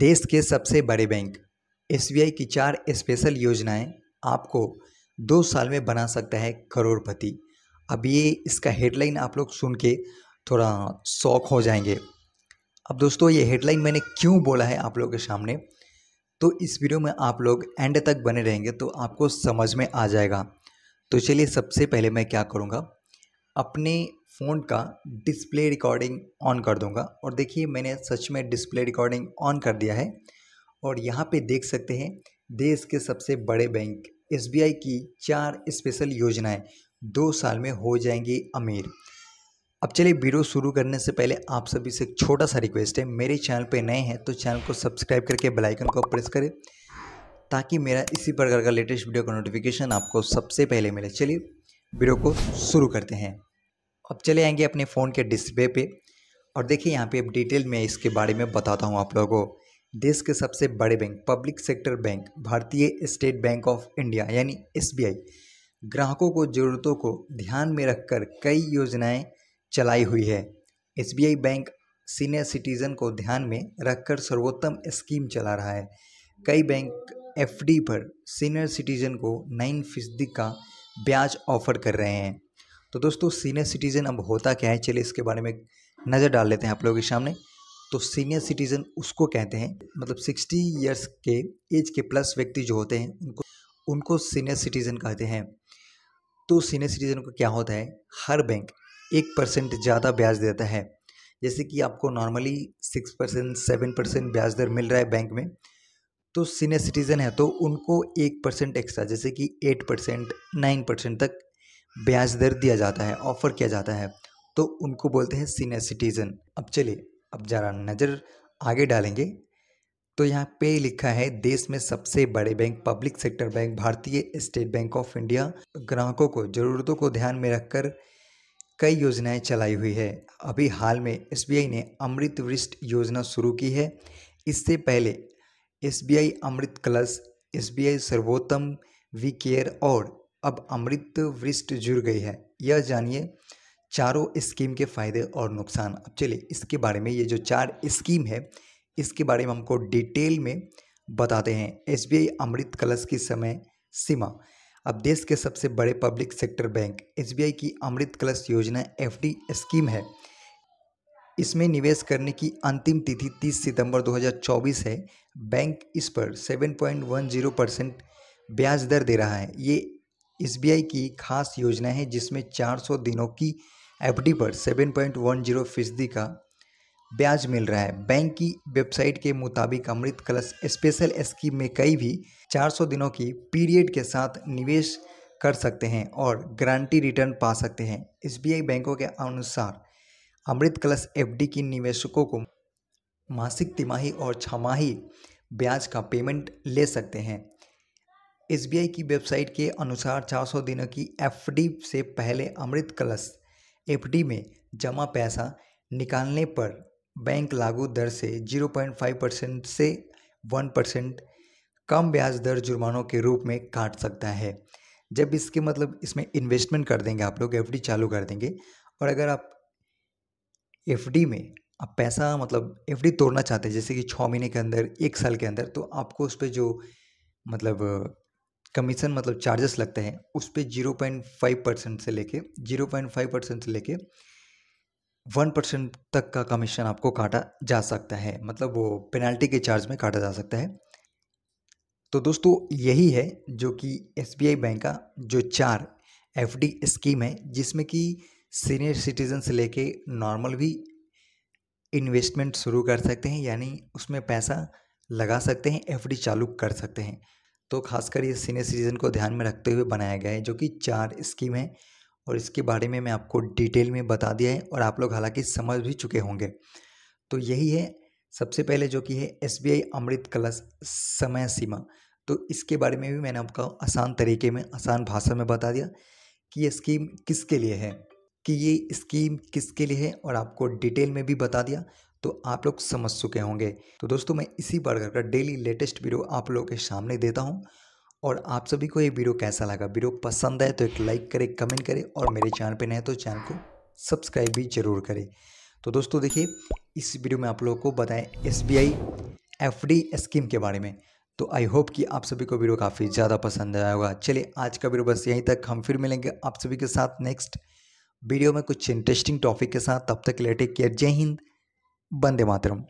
देश के सबसे बड़े बैंक एस की चार स्पेशल योजनाएं आपको दो साल में बना सकता है करोड़पति अब ये इसका हेडलाइन आप लोग सुन के थोड़ा शौक हो जाएंगे अब दोस्तों ये हेडलाइन मैंने क्यों बोला है आप लोग के सामने तो इस वीडियो में आप लोग एंड तक बने रहेंगे तो आपको समझ में आ जाएगा तो चलिए सबसे पहले मैं क्या करूँगा अपने फ़ोन का डिस्प्ले रिकॉर्डिंग ऑन कर दूंगा और देखिए मैंने सच में डिस्प्ले रिकॉर्डिंग ऑन कर दिया है और यहाँ पे देख सकते हैं देश के सबसे बड़े बैंक एस की चार स्पेशल योजनाएं दो साल में हो जाएंगी अमीर अब चलिए वीडियो शुरू करने से पहले आप सभी से एक छोटा सा रिक्वेस्ट है मेरे चैनल पे नए हैं तो चैनल को सब्सक्राइब करके बेल आइकन को प्रेस करें ताकि मेरा इसी प्रकार का लेटेस्ट वीडियो का नोटिफिकेशन आपको सबसे पहले मिले चलिए वीडियो को शुरू करते हैं अब चले आएंगे अपने फ़ोन के डिस्प्ले पे और देखिए यहाँ पे अब डिटेल में इसके बारे में बताता हूँ आप लोगों को देश के सबसे बड़े bank public sector bank Bharatiya State Bank of India यानी एस ग्राहकों को ज़रूरतों को ध्यान में रखकर कई योजनाएं चलाई हुई है एस बैंक सीनियर सिटीज़न को ध्यान में रखकर सर्वोत्तम स्कीम चला रहा है कई बैंक एफडी पर सीनियर सिटीज़न को नाइन फीसदी का ब्याज ऑफर कर रहे हैं तो दोस्तों सीनियर सिटीज़न अब होता क्या है चलिए इसके बारे में नज़र डाल लेते हैं आप लोगों के सामने तो सीनियर सिटीज़न उसको कहते हैं मतलब सिक्सटी ईयर्स के एज के प्लस व्यक्ति जो होते हैं उनको उनको सीनियर सिटीज़न कहते हैं तो सीनियर सिटीज़न को क्या होता है हर बैंक एक परसेंट ज़्यादा ब्याज देता है जैसे कि आपको normally six percent seven percent ब्याज दर मिल रहा है बैंक में तो सीनियर सिटीज़न है तो उनको एक परसेंट एक्स्ट्रा जैसे कि एट परसेंट नाइन परसेंट तक ब्याज दर दिया जाता है ऑफ़र किया जाता है तो उनको बोलते हैं सीनियर सिटीज़न अब चलिए अब ज़रा नज़र आगे डालेंगे तो यहाँ पे लिखा है देश में सबसे बड़े bank public sector bank Bharatiya State Bank of India ग्राहकों को ज़रूरतों को ध्यान में रखकर कई योजनाएं चलाई हुई है अभी हाल में एस ने अमृत वृष्ट योजना शुरू की है इससे पहले S Amrit Kalash S Sarvottam we care और अब अमृत वृष्ट जुड़ गई है यह जानिए चारों स्कीम के फ़ायदे और नुकसान अब चलिए इसके बारे में ये जो चार स्कीम है इसके बारे में हमको डिटेल में बताते हैं एस अमृत कलश की समय सीमा अब देश के सबसे बड़े पब्लिक सेक्टर बैंक एस की अमृत कलश योजना एफ स्कीम है इसमें निवेश करने की अंतिम तिथि 30 सितंबर 2024 है बैंक इस पर 7.10 परसेंट ब्याज दर दे रहा है ये एसबीआई की खास योजना है जिसमें 400 दिनों की एफडी पर 7.10 फीसदी का ब्याज मिल रहा है बैंक की वेबसाइट के मुताबिक अमृत कलश स्पेशल स्कीम में कई भी 400 दिनों की पीरियड के साथ निवेश कर सकते हैं और गारंटी रिटर्न पा सकते हैं एसबीआई बैंकों के अनुसार अमृत कलश एफडी की निवेशकों को मासिक तिमाही और छमाही ब्याज का पेमेंट ले सकते हैं एसबीआई की वेबसाइट के अनुसार 400 दिनों की एफडी से पहले अमृत कलश एफडी में जमा पैसा निकालने पर बैंक लागू दर से 0.5 परसेंट से 1 परसेंट कम ब्याज दर जुर्मानों के रूप में काट सकता है जब इसके मतलब इसमें इन्वेस्टमेंट कर देंगे आप लोग एफडी चालू कर देंगे और अगर आप एफडी में आप पैसा मतलब एफडी तोड़ना चाहते हैं जैसे कि छः महीने के अंदर एक साल के अंदर तो आपको उस पर जो मतलब कमीशन मतलब चार्जेस लगते हैं उस पर जीरो पॉइंट फाइव परसेंट से लेके जीरो पॉइंट फाइव परसेंट से लेके वन परसेंट तक का कमीशन आपको काटा जा सकता है मतलब वो पेनल्टी के चार्ज में काटा जा सकता है तो दोस्तों यही है जो कि एस बैंक का जो चार एफ स्कीम है जिसमें कि सीनियर सिटीज़न से लेके नॉर्मल भी इन्वेस्टमेंट शुरू कर सकते हैं यानी उसमें पैसा लगा सकते हैं एफ चालू कर सकते हैं तो खासकर ये सीनियर सिटीज़न को ध्यान में रखते हुए बनाया गया है जो कि चार स्कीम है और इसके बारे में मैं आपको डिटेल में बता दिया है और आप लोग हालांकि समझ भी चुके होंगे तो यही है सबसे पहले जो कि है एस अमृत कलश समय सीमा तो इसके बारे में भी मैंने आपको आसान तरीके में आसान भाषा में बता दिया कि ये स्कीम किसके लिए है कि ये स्कीम किसके लिए है और आपको डिटेल में भी बता दिया तो आप लोग समझ चुके होंगे तो दोस्तों मैं इसी बर्गर का डेली लेटेस्ट वीडियो आप लोगों के सामने देता हूँ और आप सभी को ये वीडियो कैसा लगा वीडियो पसंद आए तो एक लाइक करें कमेंट करें और मेरे चैनल पर नए तो चैनल को सब्सक्राइब भी जरूर करें तो दोस्तों देखिए इस वीडियो में आप लोगों को बताएं S B I F D scheme के बारे में तो आई होप कि आप सभी को वीडियो काफ़ी ज़्यादा पसंद आया होगा चलिए आज का वीडियो बस यहीं तक हम फिर मिलेंगे आप सभी के साथ नेक्स्ट वीडियो में कुछ इंटरेस्टिंग टॉपिक के साथ तब तक लेटे केयर जय हिंद ಬಂದೇ ಮಾತರಂ